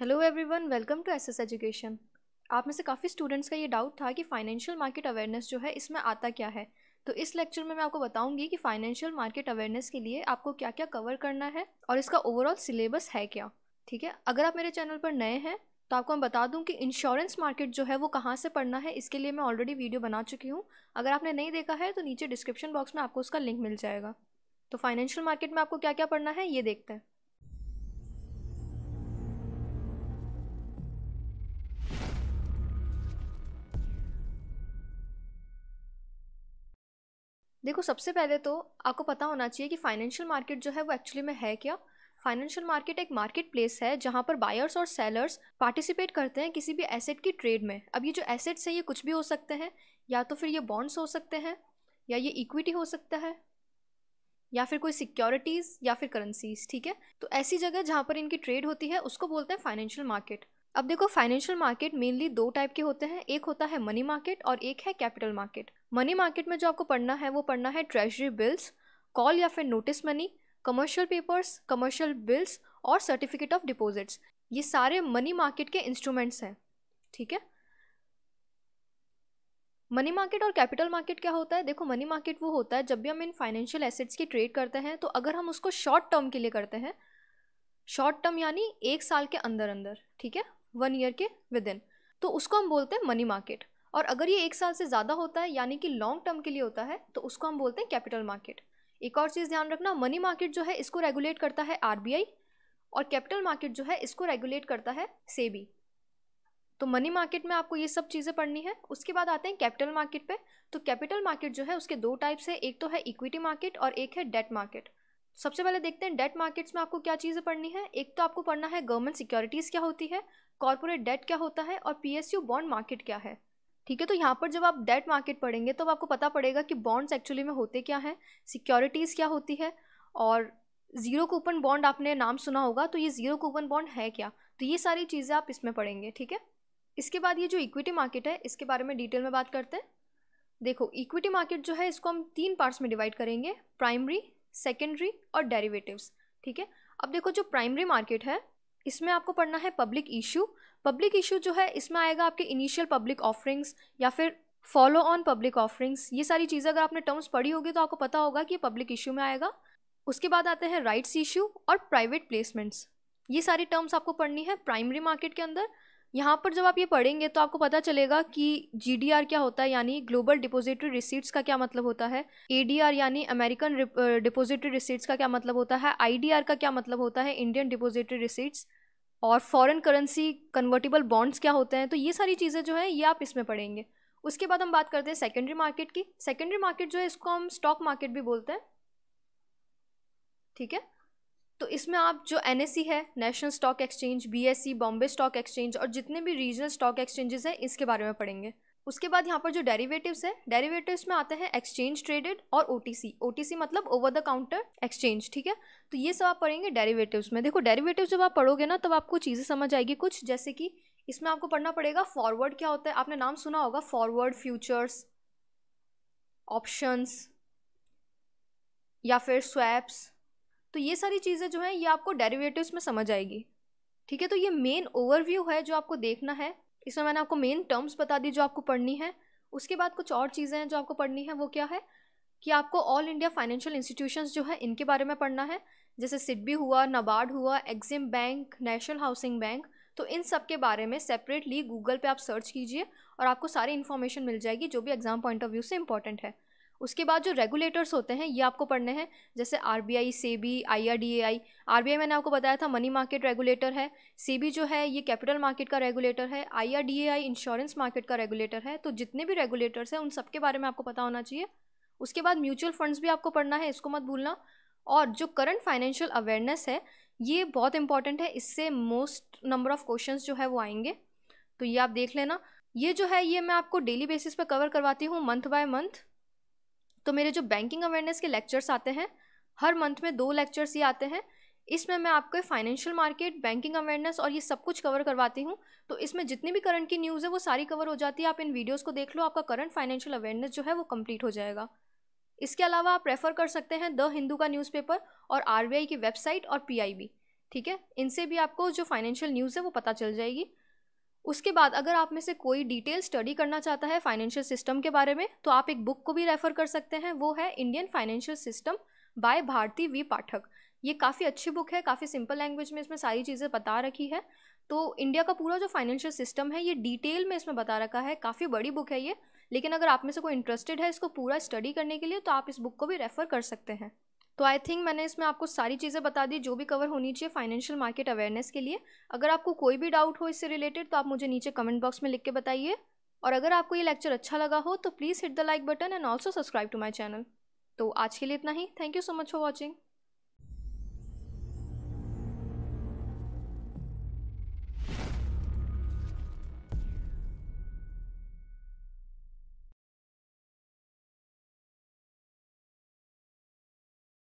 hello everyone welcome to SS education आप में से काफ़ी स्टूडेंट्स का ये डाउट था कि फाइनेंशियल मार्केट अवेयरनेस जो है इसमें आता क्या है तो इस लेक्चर में मैं आपको बताऊंगी कि फाइनेंशियल मार्केट अवेयरनेस के लिए आपको क्या क्या कवर करना है और इसका ओवरऑल सिलेबस है क्या ठीक है अगर आप मेरे चैनल पर नए हैं तो आपको मैं बता दूँ कि इंश्योरेंस मार्केट जो है वो कहाँ से पढ़ना है इसके लिए मैं ऑलरेडी वीडियो बना चुकी हूँ अगर आपने नहीं देखा है तो नीचे डिस्क्रिप्शन बॉक्स में आपको उसका लिंक मिल जाएगा तो फाइनेंशियल मार्केट में आपको क्या क्या पढ़ना है ये देखते हैं देखो सबसे पहले तो आपको पता होना चाहिए कि फाइनेंशियल मार्केट जो है वो एक्चुअली में है क्या फाइनेंशियल मार्केट एक मार्केट प्लेस है जहाँ पर बायर्स और सेलर्स पार्टिसिपेट करते हैं किसी भी एसेट की ट्रेड में अब ये जो एसेट्स हैं ये कुछ भी हो सकते हैं या तो फिर ये बॉन्ड्स हो सकते हैं या ये इक्विटी हो सकता है या फिर कोई सिक्योरिटीज़ या फिर करेंसीज ठीक है तो ऐसी जगह जहाँ पर इनकी ट्रेड होती है उसको बोलते हैं फाइनेंशियल मार्केट अब देखो फाइनेंशियल मार्केट मेनली दो टाइप के होते हैं एक होता है मनी मार्केट और एक है कैपिटल मार्केट मनी मार्केट में जो आपको पढ़ना है वो पढ़ना है ट्रेजरी बिल्स कॉल या फिर notice money commercial papers commercial bills और सर्टिफिकेट ऑफ डिपॉजिट्स ये सारे मनी मार्केट के इंस्ट्रूमेंट्स हैं ठीक है मनी मार्केट और कैपिटल मार्केट क्या होता है देखो मनी मार्केट वो होता है जब भी हम इन फाइनेंशियल एसेट्स की ट्रेड करते हैं तो अगर हम उसको शॉर्ट टर्म के लिए करते हैं शॉर्ट टर्म यानी एक साल के अंदर अंदर ठीक है वन ईयर के विद इन तो उसको हम बोलते हैं मनी मार्केट और अगर ये एक साल से ज़्यादा होता है यानी कि लॉन्ग टर्म के लिए होता है तो उसको हम बोलते हैं कैपिटल मार्केट एक और चीज़ ध्यान रखना मनी मार्केट जो है इसको रेगुलेट करता है आर और कैपिटल मार्केट जो है इसको रेगुलेट करता है सेबी तो मनी मार्केट में आपको ये सब चीज़ें पढ़नी है उसके बाद आते हैं कैपिटल मार्केट पे तो कैपिटल मार्केट जो है उसके दो टाइप्स है एक तो है इक्विटी मार्केट और एक है डेट मार्केट सबसे पहले देखते हैं डेट मार्केट्स में आपको क्या चीज़ें पढ़नी है एक तो आपको पढ़ना है गवर्नमेंट सिक्योरिटीज़ क्या होती है कॉरपोरेट डेट क्या होता है और पी बॉन्ड मार्केट क्या है ठीक है तो यहाँ पर जब आप डेट मार्केट पढ़ेंगे तो आपको पता पड़ेगा कि बॉन्ड्स एक्चुअली में होते क्या हैं सिक्योरिटीज़ क्या होती है और ज़ीरो कूपन बॉन्ड आपने नाम सुना होगा तो ये ज़ीरो कूपन बॉन्ड है क्या तो ये सारी चीज़ें आप इसमें पढ़ेंगे ठीक है इसके बाद ये जो इक्विटी मार्केट है इसके बारे में डिटेल में बात करते हैं देखो इक्विटी मार्केट जो है इसको हम तीन पार्ट्स में डिवाइड करेंगे प्राइमरी सेकेंडरी और डेरिवेटिव्स ठीक है अब देखो जो प्राइमरी मार्केट है इसमें आपको पढ़ना है पब्लिक इशू पब्लिक इशू जो है इसमें आएगा आपके इनिशियल पब्लिक ऑफरिंग्स या फिर फॉलो ऑन पब्लिक ऑफरिंग्स ये सारी चीज़ें अगर आपने टर्म्स पढ़ी होगी तो आपको पता होगा कि पब्लिक इशू में आएगा उसके बाद आते हैं राइट्स इशू और प्राइवेट प्लेसमेंट्स ये सारी टर्म्स आपको पढ़नी है प्राइमरी मार्केट के अंदर यहाँ पर जब आप ये पढ़ेंगे तो आपको पता चलेगा कि जी क्या होता है यानी ग्लोबल डिपोजिटरी रिसीट्स का क्या मतलब होता है ए यानी अमेरिकन डिपोजिटरी रिसीट्स का क्या मतलब होता है आई का क्या मतलब होता है इंडियन डिपोजिटरी रिसीट्स और फॉरेन करेंसी कन्वर्टेबल बॉन्ड्स क्या होते हैं तो ये सारी चीज़ें जो है ये आप इसमें पढ़ेंगे उसके बाद हम बात करते हैं सेकेंडरी मार्केट की सेकेंडरी मार्केट जो है इसको हम स्टॉक मार्केट भी बोलते हैं ठीक है तो इसमें आप जो एन है national stock exchange B Bombay stock exchange और जितने भी रीजनल स्टॉक एक्सचेंजेस हैं इसके बारे में पढ़ेंगे उसके बाद यहाँ पर जो डेरिवेटिव्स है डेरिवेटिव्स में आते हैं एक्सचेंज ट्रेडेड और ओ टी मतलब ओवर द काउंटर एक्सचेंज ठीक है तो ये सब आप पढ़ेंगे डेरिवेटिव्स में देखो डेरिवेटिव जब आप पढ़ोगे ना तब आपको चीज़ें समझ आएगी कुछ जैसे कि इसमें आपको पढ़ना पड़ेगा फॉरवर्ड क्या होता है आपने नाम सुना होगा फॉरवर्ड फ्यूचर्स ऑप्शंस या फिर स्वैप्स तो ये सारी चीज़ें जो हैं ये आपको डेरिवेटिव्स में समझ आएगी ठीक है तो ये मेन ओवरव्यू है जो आपको देखना है इसमें मैंने आपको मेन टर्म्स बता दी जो आपको पढ़नी है उसके बाद कुछ और चीज़ें हैं जो आपको पढ़नी है वो क्या है कि आपको ऑल इंडिया फाइनेंशियल इंस्टीट्यूशन जो है इनके बारे में पढ़ना है जैसे सिडबी हुआ नबार्ड हुआ EXIM bank national housing bank तो इन सब के बारे में सेपरेटली गूगल पे आप सर्च कीजिए और आपको सारी इन्फॉर्मेशन मिल जाएगी जो भी एग्ज़ाम पॉइंट ऑफ व्यू से इंपॉर्टेंट है उसके बाद जो रेगुलेटर्स होते हैं ये आपको पढ़ने हैं जैसे R B I SEBI I R D A I R B I मैंने आपको बताया था मनी मार्केट रेगुलेटर है सेबी जो है ये कैपिटल मार्केट का रेगुलेटर है I R D A I insurance market का रेगुलेटर है तो जितने भी रेगुलेटर्स हैं उन सबके बारे में आपको पता होना चाहिए उसके बाद म्यूचुअल फंड्स भी आपको पढ़ना है इसको मत भूलना और जो करंट फाइनेंशियल अवेयरनेस है ये बहुत इंपॉर्टेंट है इससे मोस्ट नंबर ऑफ क्वेश्चन जो है वो आएंगे तो ये आप देख लेना ये जो है ये मैं आपको डेली बेसिस पर कवर करवाती हूँ मंथ बाय मंथ तो मेरे जो बैंकिंग अवेयरनेस के लेक्चर्स आते हैं हर मंथ में दो लेक्चर्स ही आते हैं इसमें मैं आपको फाइनेंशियल मार्केट बैंकिंग अवेयरनेस और ये सब कुछ कवर करवाती हूँ तो इसमें जितनी भी करंट की न्यूज़ है वो सारी कवर हो जाती है आप इन वीडियोज़ को देख लो आपका करंट फाइनेंशियल अवेयरनेस जो है वो कम्प्लीट हो जाएगा इसके अलावा आप रेफ़र कर सकते हैं द हिंदू का न्यूज़पेपर और आर की वेबसाइट और पी ठीक है इनसे भी आपको जो फाइनेंशियल न्यूज़ है वो पता चल जाएगी उसके बाद अगर आप में से कोई डिटेल स्टडी करना चाहता है फाइनेंशियल सिस्टम के बारे में तो आप एक बुक को भी रेफ़र कर सकते हैं वो है Indian financial system by Bharati V Pathak ये काफ़ी अच्छी बुक है काफ़ी सिंपल लैंग्वेज में इसमें सारी चीज़ें बता रखी है तो इंडिया का पूरा जो फाइनेंशियल सिस्टम है ये डिटेल में इसमें बता रखा है काफ़ी बड़ी बुक है ये लेकिन अगर आप में से कोई इंटरेस्टेड है इसको पूरा स्टडी करने के लिए तो आप इस बुक को भी रेफ़र कर सकते हैं तो आई थिंक मैंने इसमें आपको सारी चीज़ें बता दी जो भी कवर होनी चाहिए फाइनेंशियल मार्केट अवेयरनेस के लिए अगर आपको कोई भी डाउट हो इससे रिलेटेड तो आप मुझे नीचे कमेंट बॉक्स में लिख के बताइए और अगर आपको ये लेक्चर अच्छा लगा हो तो please hit the like button and also subscribe to my channel तो आज के लिए इतना ही thank you so much for watching